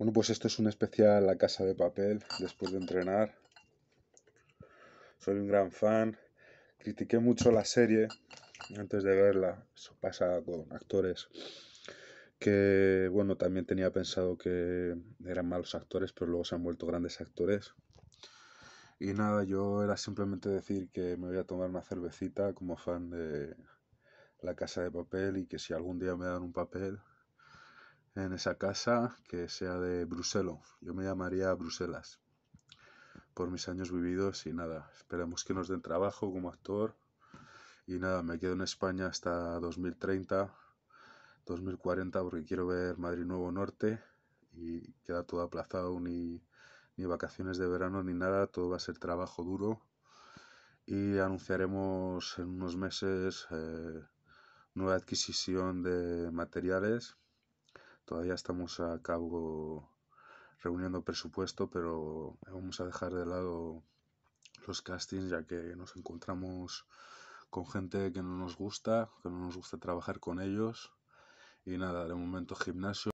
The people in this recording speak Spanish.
Bueno, pues esto es un especial La Casa de Papel, después de entrenar. Soy un gran fan. Critiqué mucho la serie antes de verla. Eso pasa con actores que, bueno, también tenía pensado que eran malos actores, pero luego se han vuelto grandes actores. Y nada, yo era simplemente decir que me voy a tomar una cervecita como fan de La Casa de Papel y que si algún día me dan un papel, en esa casa que sea de Bruselo. Yo me llamaría Bruselas por mis años vividos y nada, esperamos que nos den trabajo como actor y nada, me quedo en España hasta 2030, 2040 porque quiero ver Madrid Nuevo Norte y queda todo aplazado, ni, vacaciones de verano ni nada, todo va a ser trabajo duro y anunciaremos en unos meses eh, nueva adquisición de materiales Todavía estamos a cabo reuniendo presupuesto, pero vamos a dejar de lado los castings ya que nos encontramos con gente que no nos gusta, que no nos gusta trabajar con ellos. Y nada, de momento gimnasio.